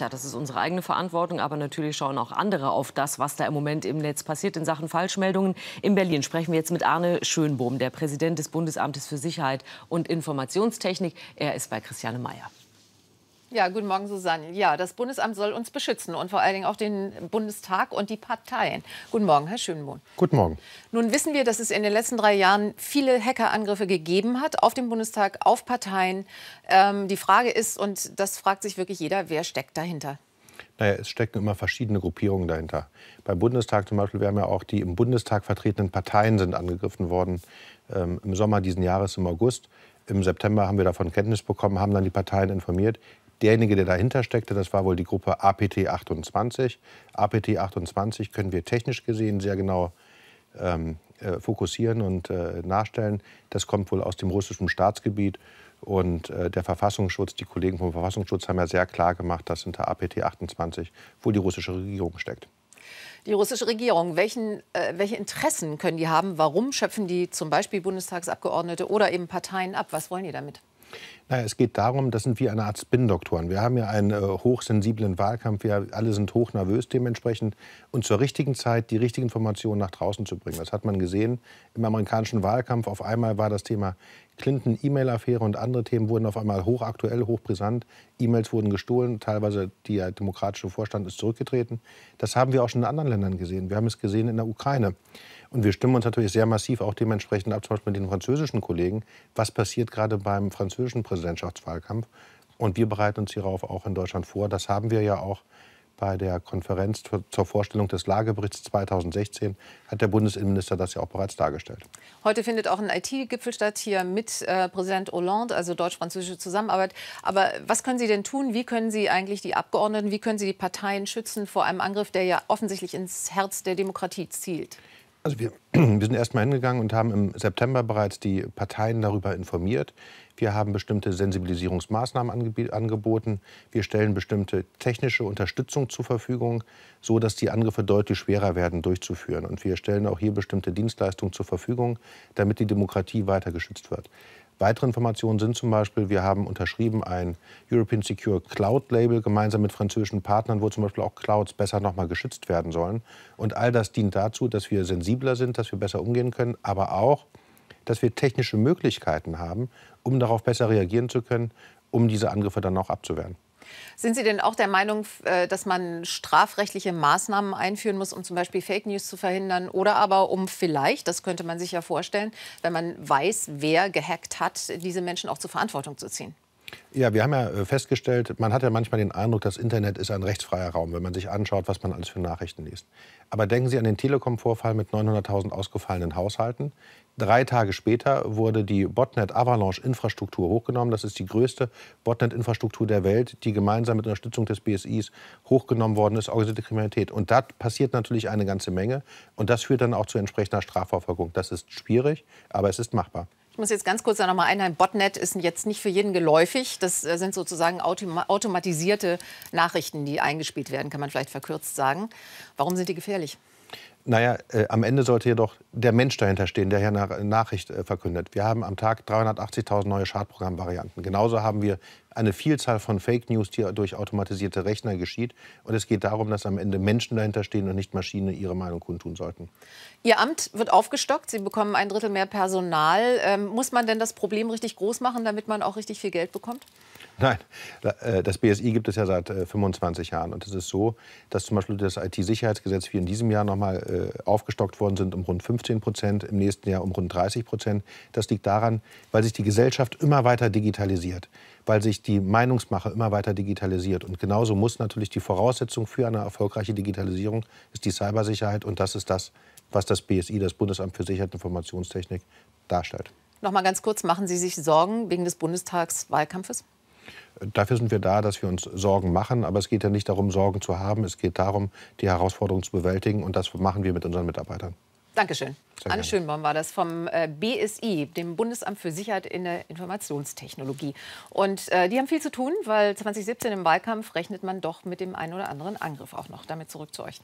Ja, das ist unsere eigene Verantwortung, aber natürlich schauen auch andere auf das, was da im Moment im Netz passiert in Sachen Falschmeldungen. In Berlin sprechen wir jetzt mit Arne Schönbohm, der Präsident des Bundesamtes für Sicherheit und Informationstechnik. Er ist bei Christiane Meyer. Ja, guten Morgen, Susanne. Ja, das Bundesamt soll uns beschützen und vor allen Dingen auch den Bundestag und die Parteien. Guten Morgen, Herr Schönbohn. Guten Morgen. Nun wissen wir, dass es in den letzten drei Jahren viele Hackerangriffe gegeben hat auf den Bundestag, auf Parteien. Ähm, die Frage ist, und das fragt sich wirklich jeder, wer steckt dahinter? Naja, es stecken immer verschiedene Gruppierungen dahinter. Beim Bundestag zum Beispiel, wir haben ja auch die im Bundestag vertretenen Parteien sind angegriffen worden ähm, im Sommer diesen Jahres, im August. Im September haben wir davon Kenntnis bekommen, haben dann die Parteien informiert. Derjenige, der dahinter steckte, das war wohl die Gruppe APT28. APT28 können wir technisch gesehen sehr genau ähm, äh, fokussieren und äh, nachstellen. Das kommt wohl aus dem russischen Staatsgebiet. Und äh, der Verfassungsschutz, die Kollegen vom Verfassungsschutz haben ja sehr klar gemacht, dass hinter APT28 wohl die russische Regierung steckt. Die russische Regierung, welchen, äh, welche Interessen können die haben? Warum schöpfen die zum Beispiel Bundestagsabgeordnete oder eben Parteien ab? Was wollen die damit? Naja, es geht darum, das sind wie eine Art Spin-Doktoren. Wir haben ja einen äh, hochsensiblen Wahlkampf, wir alle sind hochnervös dementsprechend und zur richtigen Zeit die richtigen Informationen nach draußen zu bringen. Das hat man gesehen im amerikanischen Wahlkampf. Auf einmal war das Thema Clinton-E-Mail-Affäre und andere Themen wurden auf einmal hochaktuell, hochbrisant. E-Mails wurden gestohlen, teilweise der äh, demokratische Vorstand ist zurückgetreten. Das haben wir auch schon in anderen Ländern gesehen. Wir haben es gesehen in der Ukraine. Und wir stimmen uns natürlich sehr massiv auch dementsprechend ab, zum Beispiel mit den französischen Kollegen, was passiert gerade beim französischen Präsidentschaftswahlkampf. Und wir bereiten uns hierauf auch in Deutschland vor. Das haben wir ja auch bei der Konferenz zur Vorstellung des Lageberichts 2016 hat der Bundesinnenminister das ja auch bereits dargestellt. Heute findet auch ein IT-Gipfel statt hier mit äh, Präsident Hollande, also deutsch-französische Zusammenarbeit. Aber was können Sie denn tun? Wie können Sie eigentlich die Abgeordneten, wie können Sie die Parteien schützen vor einem Angriff, der ja offensichtlich ins Herz der Demokratie zielt? Also wir, wir sind erstmal hingegangen und haben im September bereits die Parteien darüber informiert. Wir haben bestimmte Sensibilisierungsmaßnahmen angeboten. Wir stellen bestimmte technische Unterstützung zur Verfügung, so dass die Angriffe deutlich schwerer werden durchzuführen. Und wir stellen auch hier bestimmte Dienstleistungen zur Verfügung, damit die Demokratie weiter geschützt wird. Weitere Informationen sind zum Beispiel, wir haben unterschrieben ein European Secure Cloud Label gemeinsam mit französischen Partnern, wo zum Beispiel auch Clouds besser nochmal geschützt werden sollen. Und all das dient dazu, dass wir sensibler sind, dass wir besser umgehen können, aber auch, dass wir technische Möglichkeiten haben, um darauf besser reagieren zu können, um diese Angriffe dann auch abzuwehren. Sind Sie denn auch der Meinung, äh, dass man strafrechtliche Maßnahmen einführen muss, um zum Beispiel Fake News zu verhindern oder aber um vielleicht, das könnte man sich ja vorstellen, wenn man weiß, wer gehackt hat, diese Menschen auch zur Verantwortung zu ziehen? Ja, wir haben ja äh, festgestellt, man hat ja manchmal den Eindruck, das Internet ist ein rechtsfreier Raum, wenn man sich anschaut, was man alles für Nachrichten liest. Aber denken Sie an den Telekom-Vorfall mit 900.000 ausgefallenen Haushalten. Drei Tage später wurde die Botnet-Avalanche-Infrastruktur hochgenommen. Das ist die größte Botnet-Infrastruktur der Welt, die gemeinsam mit Unterstützung des BSIs hochgenommen worden ist, organisierte Kriminalität. Und da passiert natürlich eine ganze Menge. Und das führt dann auch zu entsprechender Strafverfolgung. Das ist schwierig, aber es ist machbar. Ich muss jetzt ganz kurz da nochmal einhalten. Botnet ist jetzt nicht für jeden geläufig. Das äh, sind sozusagen automatisierte Nachrichten, die eingespielt werden, kann man vielleicht verkürzt sagen. Warum sind die gefährlich? Naja, äh, am Ende sollte jedoch der Mensch dahinter stehen, der hier eine Nachricht äh, verkündet. Wir haben am Tag 380.000 neue Schadprogrammvarianten. Genauso haben wir eine Vielzahl von Fake News, die durch automatisierte Rechner geschieht. Und es geht darum, dass am Ende Menschen dahinter stehen und nicht Maschinen ihre Meinung kundtun sollten. Ihr Amt wird aufgestockt. Sie bekommen ein Drittel mehr Personal. Ähm, muss man denn das Problem richtig groß machen, damit man auch richtig viel Geld bekommt? Nein, äh, das BSI gibt es ja seit 25 äh, Jahren. Und es ist so, dass zum Beispiel das IT-Sicherheitsgesetz wie in diesem Jahr nochmal äh, aufgestockt worden sind um rund 15 Prozent, im nächsten Jahr um rund 30 Prozent. Das liegt daran, weil sich die Gesellschaft immer weiter digitalisiert, weil sich die Meinungsmache immer weiter digitalisiert. Und genauso muss natürlich die Voraussetzung für eine erfolgreiche Digitalisierung ist die Cybersicherheit. Und das ist das, was das BSI, das Bundesamt für Sicherheit und Informationstechnik, darstellt. Noch mal ganz kurz, machen Sie sich Sorgen wegen des Bundestagswahlkampfes? Dafür sind wir da, dass wir uns Sorgen machen. Aber es geht ja nicht darum, Sorgen zu haben. Es geht darum, die Herausforderungen zu bewältigen. Und das machen wir mit unseren Mitarbeitern. Dankeschön. Sehr Anne gerne. Schönbaum war das vom äh, BSI, dem Bundesamt für Sicherheit in der Informationstechnologie. Und äh, die haben viel zu tun, weil 2017 im Wahlkampf rechnet man doch mit dem einen oder anderen Angriff auch noch. Damit zurück zu euch.